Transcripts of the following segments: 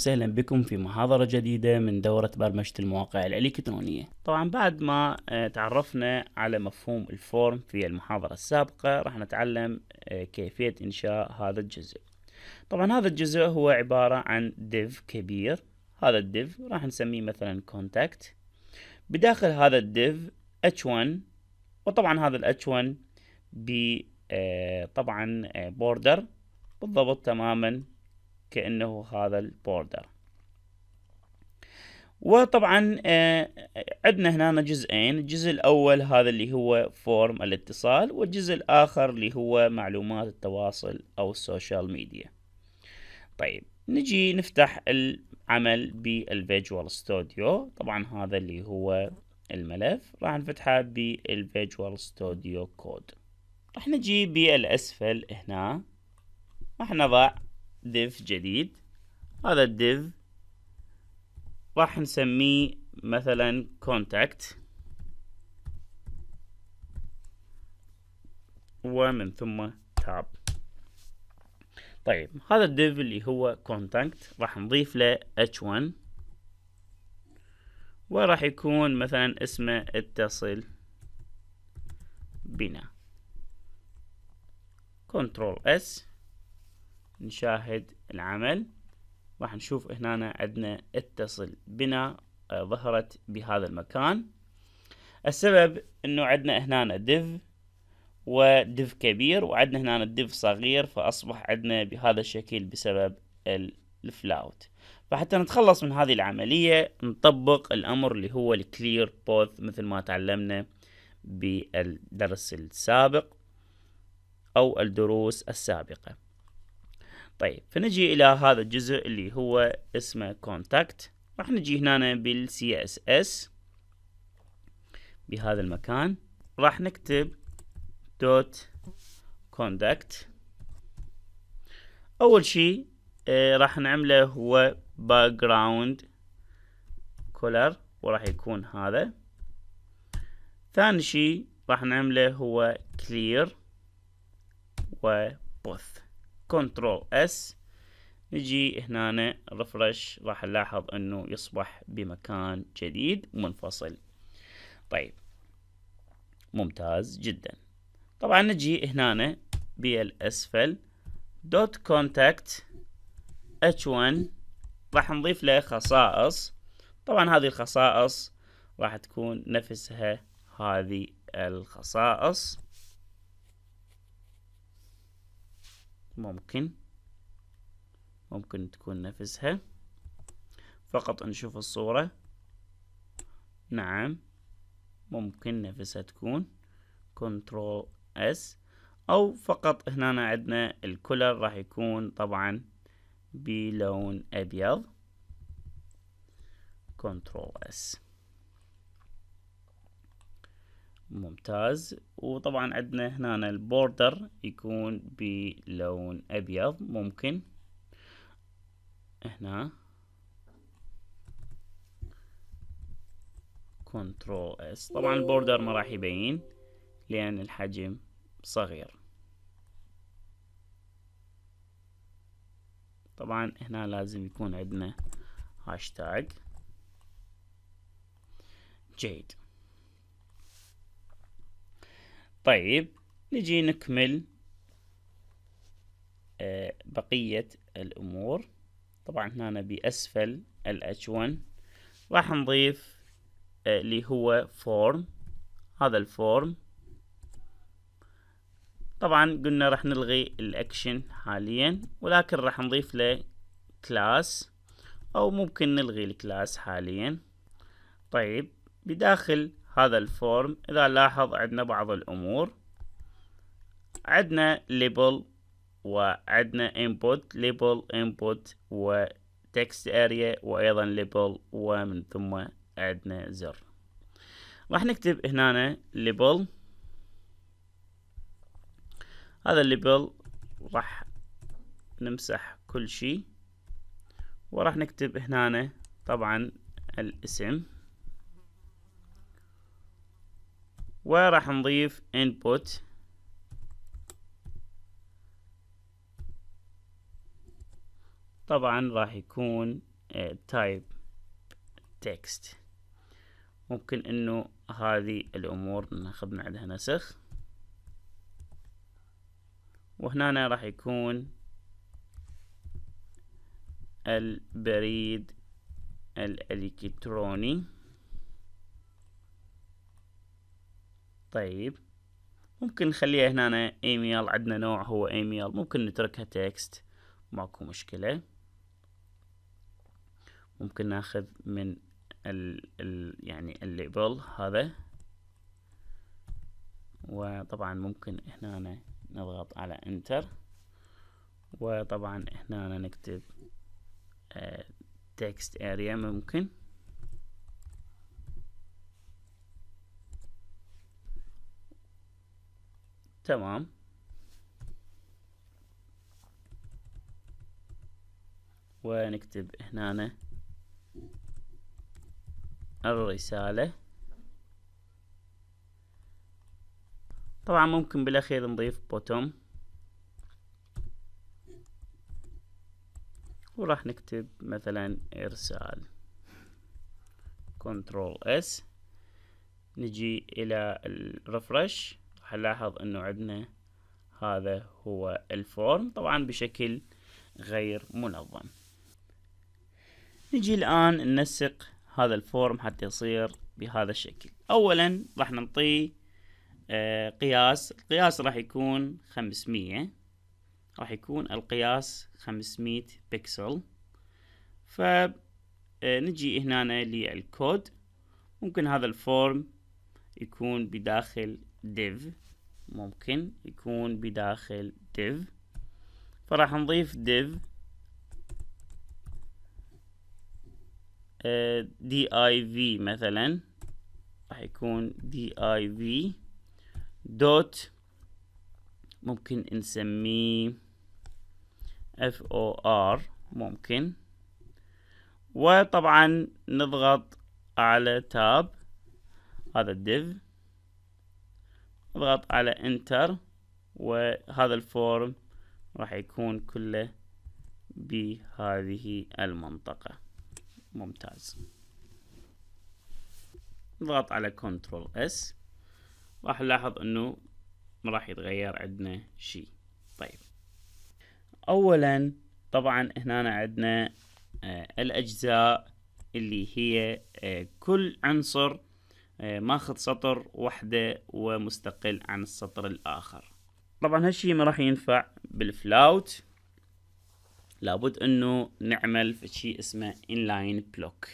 وسهلا بكم في محاضرة جديدة من دورة برمجة المواقع الإلكترونية طبعا بعد ما آه، تعرفنا على مفهوم الفورم في المحاضرة السابقة راح نتعلم آه، كيفية إنشاء هذا الجزء طبعا هذا الجزء هو عبارة عن div كبير هذا الديف راح نسميه مثلا كونتاكت بداخل هذا الديف h1 وطبعا هذا ال h1 ب آه، طبعا بوردر بالضبط تماما كأنه هذا البوردر وطبعا آه، عندنا هنا جزئين الجزء الأول هذا اللي هو فورم الاتصال والجزء الآخر اللي هو معلومات التواصل أو السوشيال ميديا طيب نجي نفتح العمل بالفيجوال ستوديو طبعا هذا اللي هو الملف راح نفتحه بالفيجوال ستوديو كود راح نجي بالأسفل هنا راح نضع div جديد هذا الديف راح نسميه مثلا contact ومن ثم تاب طيب هذا الديف اللي هو contact راح نضيف له h1 وراح يكون مثلا اسمه اتصل بنا كنترول اس نشاهد العمل راح نشوف هنا عندنا اتصل بنا آه، ظهرت بهذا المكان السبب انه عندنا هنا div وديف كبير وعندنا هنا ديف صغير فأصبح عندنا بهذا الشكل بسبب الفلاوت فحتى نتخلص من هذه العملية نطبق الأمر اللي هو الكلير بوث مثل ما تعلمنا بالدرس السابق أو الدروس السابقة طيب فنجي إلى هذا الجزء اللي هو اسمه كونتاكت راح نجي هنا بالسي اس اس بهذا المكان راح نكتب دوت كونتاكت أول شيء آه، راح نعمله هو background color وراح يكون هذا ثاني شيء راح نعمله هو clear و both كنترول اس نجي هنا رفرش راح نلاحظ انه يصبح بمكان جديد منفصل طيب ممتاز جدا طبعا نجي هنا بالاسفل دوت كونتاكت اتش 1 راح نضيف له خصائص طبعا هذه الخصائص راح تكون نفسها هذه الخصائص ممكن ممكن تكون نفسها فقط نشوف الصورة نعم ممكن نفسها تكون كنترول اس او فقط هنا عندنا الكولر راح يكون طبعا بلون ابيض كنترول اس ممتاز وطبعا عندنا هنا البوردر يكون بلون ابيض ممكن هنا كنترول اس طبعا البوردر ما راح يبين لان الحجم صغير طبعا هنا لازم يكون عندنا هاشتاج جيد طيب نجي نكمل آه، بقية الأمور طبعا هنا بأسفل ال H1 راح نضيف آه، اللي هو فورم هذا الفورم طبعا قلنا راح نلغي الأكشن حاليا ولكن راح نضيف له كلاس أو ممكن نلغي الكلاس حاليا طيب بداخل هذا الفورم إذا لاحظ عندنا بعض الأمور عندنا label وعندنا input label input و text area وأيضا label ومن ثم عندنا زر راح نكتب هنا label هذا الليبل راح نمسح كل شيء وراح نكتب هنا طبعا الاسم وراح نضيف input طبعا راح يكون تايب آه, تكست ممكن انه هذه الامور ناخذ معدها نسخ وهنا راح يكون البريد الالكتروني طيب ممكن نخليها هنا ايميل عندنا نوع هو ايميل ممكن نتركها تكست ماكو مشكلة ممكن ناخذ من ال ال يعني الليبل هذا وطبعا ممكن هنا نضغط على انتر وطبعا هنا نكتب تكست آه، اريا ممكن تمام ونكتب هنا الرسالة طبعا ممكن بالاخير نضيف بوتوم وراح نكتب مثلا ارسال كنترول اس نجي الى الرفرش هنلاحظ انه عندنا هذا هو الفورم طبعا بشكل غير منظم نجي الآن ننسق هذا الفورم حتى يصير بهذا الشكل أولا راح نعطيه آه، قياس القياس راح يكون 500 راح يكون القياس 500 بكسل فنجي آه، هنا للكود ممكن هذا الفورم يكون بداخل div ممكن يكون بداخل div فراح نضيف div آه، div مثلا راح يكون div دوت ممكن نسميه for ممكن وطبعا نضغط على tab هذا div اضغط على انتر وهذا الفورم راح يكون كله بهذه المنطقة ممتاز اضغط على كنترول اس راح نلاحظ انه ما راح يتغير عندنا شيء طيب اولا طبعا هنا عندنا آه الاجزاء اللي هي آه كل عنصر آه، ماخذ سطر وحدة ومستقل عن السطر الآخر طبعا هالشي ما راح ينفع بالفلاوت لابد انه نعمل في شيء اسمه inline block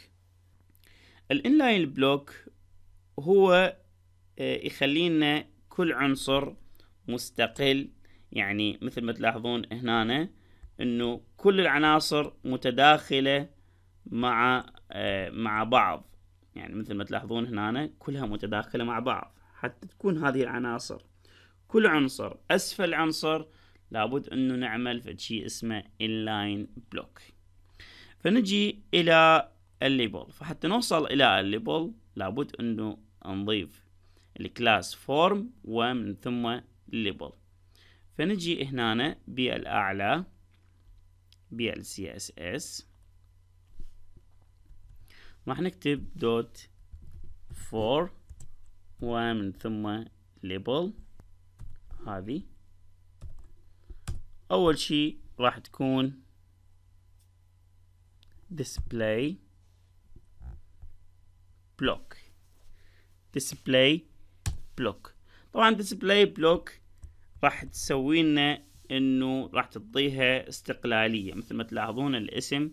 الانلاين بلوك هو آه، يخلينا كل عنصر مستقل يعني مثل ما تلاحظون هنا انه كل العناصر متداخله مع آه، مع بعض يعني مثل ما تلاحظون هنا كلها متداخلة مع بعض حتى تكون هذه العناصر كل عنصر أسفل عنصر لابد أنه نعمل في شيء اسمه inline block فنجي إلى الليبل فحتى نوصل إلى الليبل لابد أنه نضيف الكلاس فورم ومن ثم الليبل فنجي هنا بالأعلى بي ال اس اس راح نكتب دوت فور ومن ثم label هذه أول شي راح تكون display block display block طبعا display block راح تسوي لنا انه راح تعطيها استقلالية مثل ما تلاحظون الاسم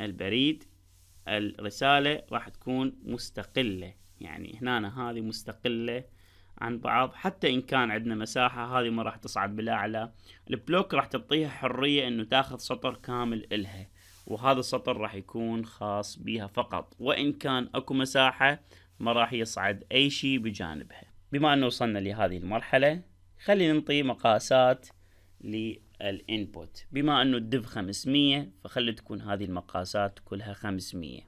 البريد الرسالة راح تكون مستقلة يعني هنا هذه مستقلة عن بعض حتى إن كان عندنا مساحة هذه ما راح تصعد بالأعلى البلوك راح تعطيها حرية إنه تاخذ سطر كامل إلها وهذا السطر راح يكون خاص بها فقط وإن كان أكو مساحة ما راح يصعد أي شيء بجانبها بما أنه وصلنا لهذه المرحلة خلينا نعطي مقاسات الانبوت بما انه الدف 500 فخلي تكون هذه المقاسات كلها 500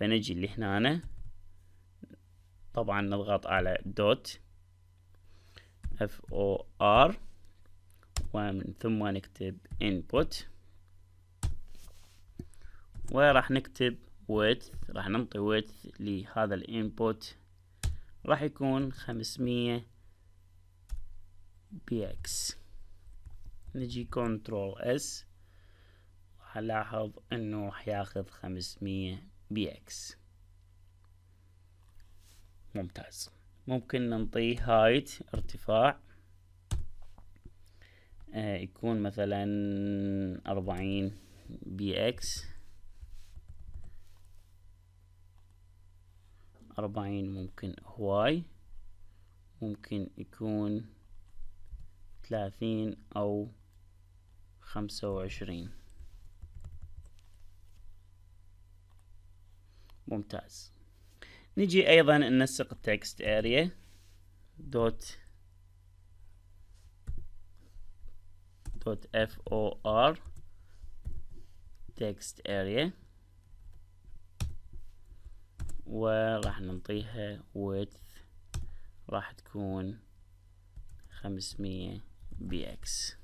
فنجي اللي هنا أنا. طبعا نضغط على دوت اف او ار ومن ثم نكتب انبوت وراح نكتب width راح ننطي width لهذا الانبوت راح يكون 500 بي اكس نجي كنترول اس هنلاحظ انه حياخذ خمسمية بي اكس ممتاز ممكن نعطيه هايت ارتفاع آه يكون مثلا أربعين بي اكس أربعين ممكن هواي ممكن يكون 30 أو خمسة وعشرين ممتاز نجي ايضا ننسق التكست اريا دوت دوت اف او ار تكست اريا وراح نعطيها width راح تكون خمسمية بي اكس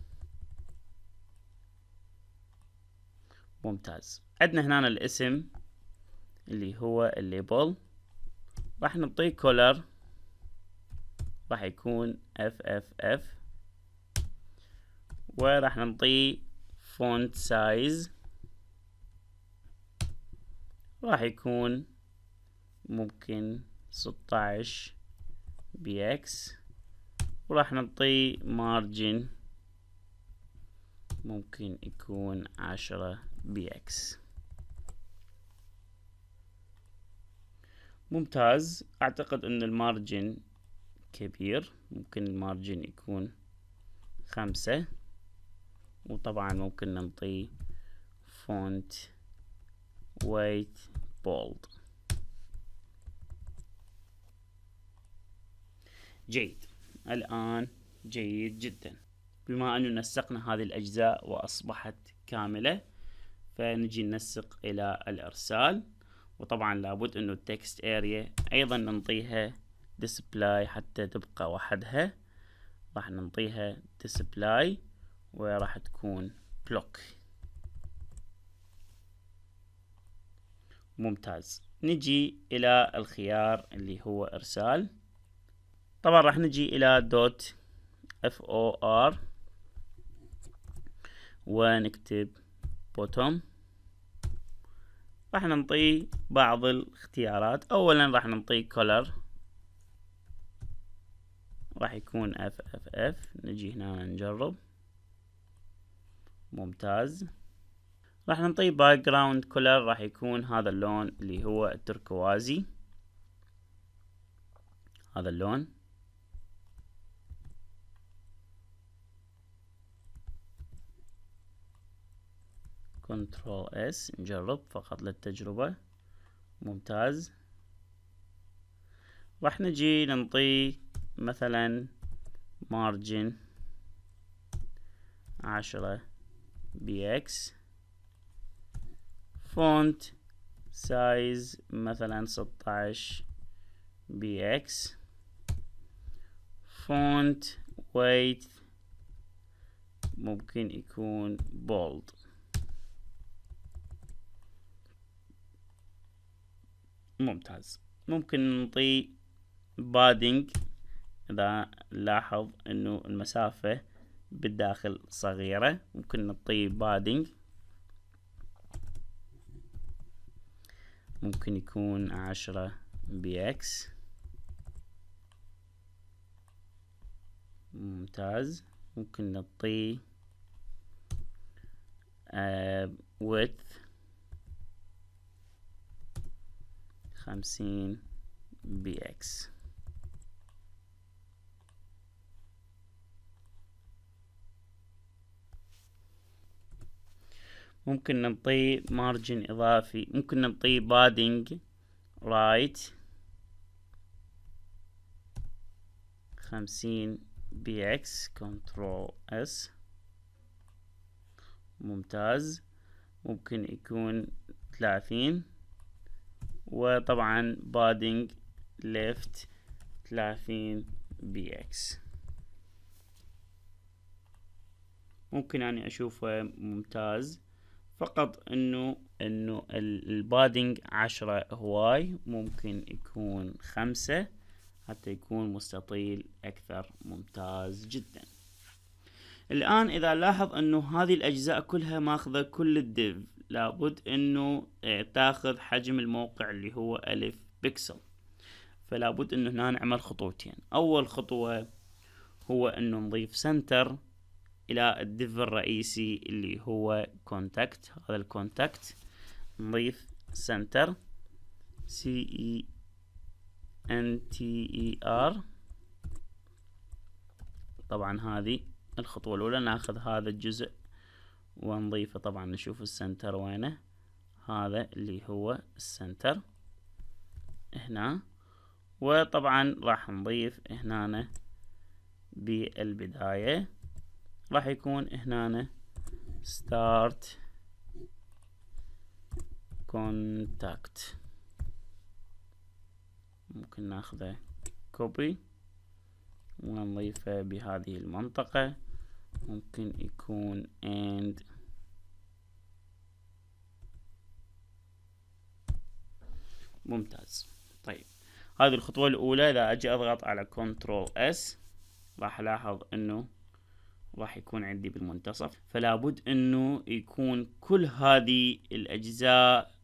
ممتاز عندنا هنا الاسم اللي هو الليبل راح نعطيه كولر راح يكون اف اف اف وراح نعطيه فونت سايز راح يكون ممكن 16 بي اكس وراح نعطيه مارجن ممكن يكون عشرة bx ممتاز أعتقد أن المارجن كبير ممكن المارجن يكون خمسة وطبعا ممكن ننطيه فونت ويت بولد جيد الآن جيد جدا بما أنه نسقنا هذه الأجزاء وأصبحت كاملة فنجي ننسق إلى الإرسال وطبعا لابد انه التكست اريا ايضا ننطيها ديسبلاي حتى تبقى وحدها راح ننطيها ديسبلاي وراح تكون بلوك ممتاز نجي الى الخيار اللي هو ارسال طبعا راح نجي الى دوت اف او ار ونكتب بوتوم راح نعطيه بعض الاختيارات اولا راح نعطيه color راح يكون اف اف اف نجي هنا نجرب ممتاز راح نعطيه background color راح يكون هذا اللون اللي هو التركوازي هذا اللون كنترول اس نجرب فقط للتجربة ممتاز راح نجي نعطيه مثلا مارجن عشرة بي اكس فونت سايز مثلا ستاعش بي اكس فونت ويت ممكن يكون بولد ممتاز ممكن نعطي بادنج اذا نلاحظ انه المسافة بالداخل صغيرة ممكن نعطيه بادنج ممكن يكون عشرة بي اكس ممتاز ممكن نعطيه آه خمسين بي اكس ممكن نعطيه مارجن اضافي ممكن نعطيه بادنج رايت خمسين بي اكس كنترول اس ممتاز ممكن يكون ثلاثين وطبعا بادنج ليفت 30 بي اكس ممكن اني يعني اشوفه ممتاز فقط انه انه البادنج عشرة هواي ممكن يكون خمسة حتى يكون مستطيل اكثر ممتاز جدا الان اذا لاحظ انه هذه الاجزاء كلها ماخذه كل الديف لابد انه آه، تاخذ حجم الموقع اللي هو الف بكسل فلا بد انه هنا نعمل خطوتين اول خطوة هو انه نضيف سنتر الى الدف الرئيسي اللي هو كونتاكت هذا الكونتاكت نضيف سنتر سي اي ان تي اي ار طبعا هذه الخطوة الاولى ناخذ هذا الجزء ونضيفه طبعا نشوف السنتر وينه هذا اللي هو السنتر هنا وطبعا راح نضيف هنا بالبداية راح يكون هنا start contact ممكن ناخذه copy ونضيفه بهذه المنطقة ممكن يكون end ممتاز طيب هذه الخطوة الأولى إذا أجي أضغط على كنترول اس راح ألاحظ أنه راح يكون عندي بالمنتصف فلابد أنه يكون كل هذه الأجزاء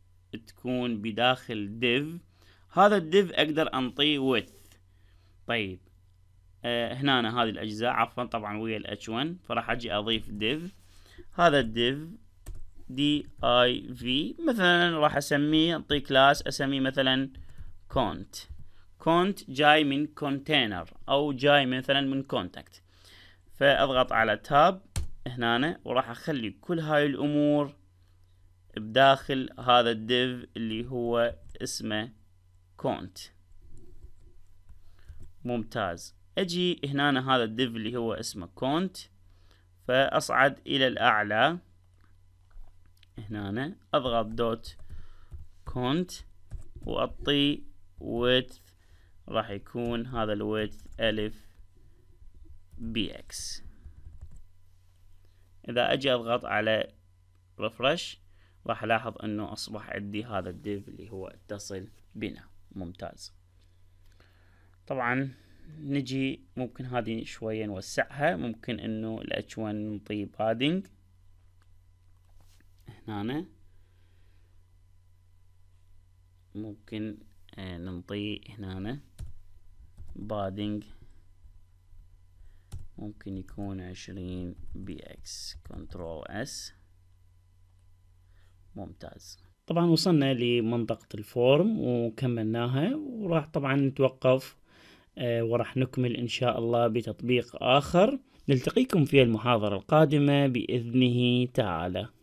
تكون بداخل div هذا الديف أقدر أنطيه width طيب آه هنا هذه الأجزاء عفوا طبعا ويا الاتش 1 فراح أجي أضيف div هذا الديف دي اي في مثلا راح اسميه انطي كلاس اسميه مثلا كونت كونت جاي من كونتينر او جاي مثلا من كونتاكت فاضغط على تاب هنا وراح اخلي كل هاي الامور بداخل هذا الديف اللي هو اسمه كونت ممتاز اجي هنا هذا الديف اللي هو اسمه كونت فاصعد الى الاعلى هنا اضغط دوت كونت واعطي width راح يكون هذا الويدث الف بي اكس اذا اجي اضغط على ريفرش راح الاحظ انه اصبح عندي هذا الديف اللي هو اتصل بنا ممتاز طبعا نجي ممكن هذه شوية نوسعها ممكن انه الاتش 1 نعطيه بادنج يعني آه، هنا ممكن نعطي هنا بادينج ممكن يكون عشرين بي اكس كنترول اس ممتاز طبعا وصلنا لمنطقة الفورم وكملناها وراح طبعا نتوقف آه، وراح نكمل إن شاء الله بتطبيق آخر نلتقيكم في المحاضرة القادمة بإذنه تعالى